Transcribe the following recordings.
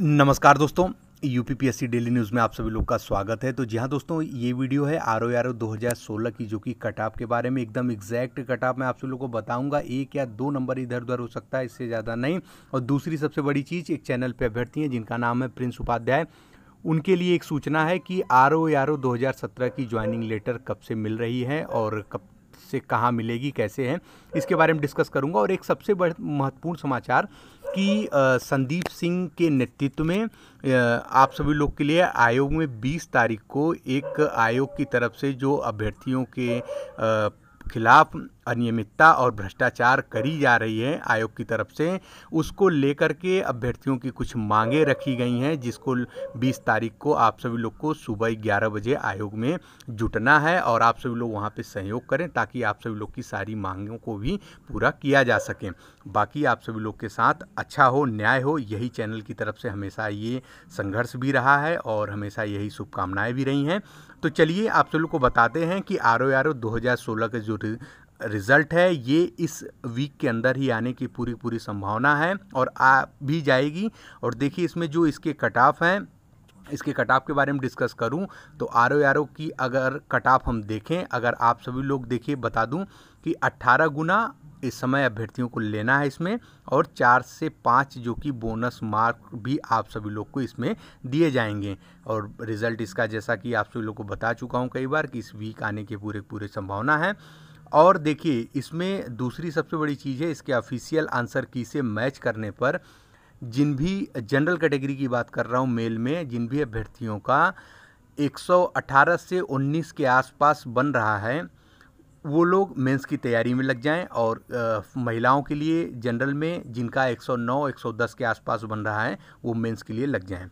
नमस्कार दोस्तों U P P S C daily news में आप सभी लोग का स्वागत है तो जी हाँ दोस्तों ये वीडियो है आर ओ आर ओ दो की जो कि कटाप के बारे में एकदम एग्जैक्ट कटाप मैं आप सभी लोग को बताऊंगा एक या दो नंबर इधर उधर हो सकता है इससे ज़्यादा नहीं और दूसरी सबसे बड़ी चीज़ एक चैनल पे अभ्यर्थी हैं जिनका नाम है प्रिंस उपाध्याय उनके लिए एक सूचना है कि आर ओ आर ओ दो की ज्वाइनिंग लेटर कब से मिल रही है और कब से कहाँ मिलेगी कैसे है इसके बारे में डिस्कस करूँगा और एक सबसे महत्वपूर्ण समाचार कि संदीप सिंह के नेतृत्व में आप सभी लोग के लिए आयोग में 20 तारीख को एक आयोग की तरफ से जो अभ्यर्थियों के खिलाफ अनियमितता और भ्रष्टाचार करी जा रही है आयोग की तरफ से उसको लेकर के अभ्यर्थियों की कुछ मांगे रखी गई हैं जिसको 20 तारीख को आप सभी लोग को सुबह ग्यारह बजे आयोग में जुटना है और आप सभी लोग वहाँ पे सहयोग करें ताकि आप सभी लोग की सारी मांगों को भी पूरा किया जा सके बाकी आप सभी लोग के साथ अच्छा हो न्याय हो यही चैनल की तरफ से हमेशा ये संघर्ष भी रहा है और हमेशा यही शुभकामनाएँ भी रही हैं तो चलिए आप सभी लोग को बताते हैं कि आर ओ आर के जो जो रिज़ल्ट है ये इस वीक के अंदर ही आने की पूरी पूरी संभावना है और आ भी जाएगी और देखिए इसमें जो इसके कट ऑफ हैं इसके कट ऑफ के बारे में डिस्कस करूं तो आर ओ की अगर कट ऑफ हम देखें अगर आप सभी लोग देखिए बता दूं कि 18 गुना इस समय अभ्यर्थियों को लेना है इसमें और चार से पाँच जो कि बोनस मार्क भी आप सभी लोग को इसमें दिए जाएंगे और रिज़ल्ट इसका जैसा कि आप सभी लोग को बता चुका हूँ कई बार कि इस वीक आने के पूरे पूरे संभावना है और देखिए इसमें दूसरी सबसे बड़ी चीज़ है इसके ऑफिशियल आंसर की से मैच करने पर जिन भी जनरल कैटेगरी की बात कर रहा हूँ मेल में जिन भी अभ्यर्थियों का 118 से 19 के आसपास बन रहा है वो लोग मेंस की तैयारी में लग जाएं और आ, महिलाओं के लिए जनरल में जिनका 109 110 के आसपास बन रहा है वो मेंस के लिए लग जाएं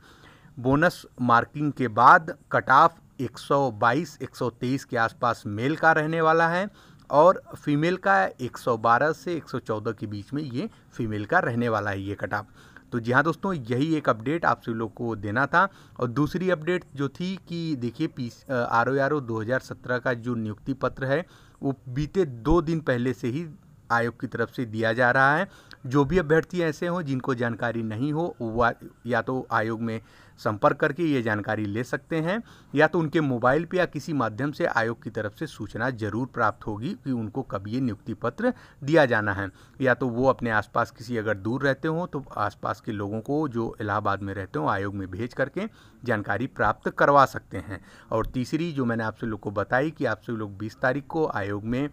बोनस मार्किंग के बाद कट ऑफ 122 123 के आसपास मेल का रहने वाला है और फीमेल का 112 से 114 के बीच में ये फीमेल का रहने वाला है ये कट ऑफ तो जी हाँ दोस्तों यही एक अपडेट आप सभी लोग को देना था और दूसरी अपडेट जो थी कि देखिए P R O R O दो का जो नियुक्ति पत्र है वो बीते दो दिन पहले से ही आयोग की तरफ से दिया जा रहा है जो भी अभ्यर्थी ऐसे हों जिनको जानकारी नहीं हो वह या तो आयोग में संपर्क करके ये जानकारी ले सकते हैं या तो उनके मोबाइल पे या किसी माध्यम से आयोग की तरफ से सूचना जरूर प्राप्त होगी कि उनको कब ये नियुक्ति पत्र दिया जाना है या तो वो अपने आसपास किसी अगर दूर रहते हों तो आसपास के लोगों को जो इलाहाबाद में रहते हों आयोग में भेज करके जानकारी प्राप्त करवा सकते हैं और तीसरी जो मैंने आपसे लोग को बताई कि आपसे लोग बीस तारीख को आयोग में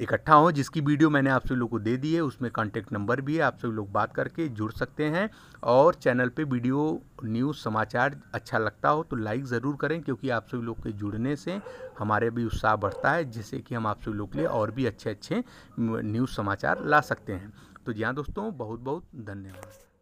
इकट्ठा हो जिसकी वीडियो मैंने आप सभी लोग को दे दी है उसमें कांटेक्ट नंबर भी है आप सभी लोग बात करके जुड़ सकते हैं और चैनल पे वीडियो न्यूज़ समाचार अच्छा लगता हो तो लाइक ज़रूर करें क्योंकि आप सभी लोग के जुड़ने से हमारे भी उत्साह बढ़ता है जिससे कि हम आप सभी लोग के लिए और भी अच्छे अच्छे न्यूज़ समाचार ला सकते हैं तो जी हाँ दोस्तों बहुत बहुत धन्यवाद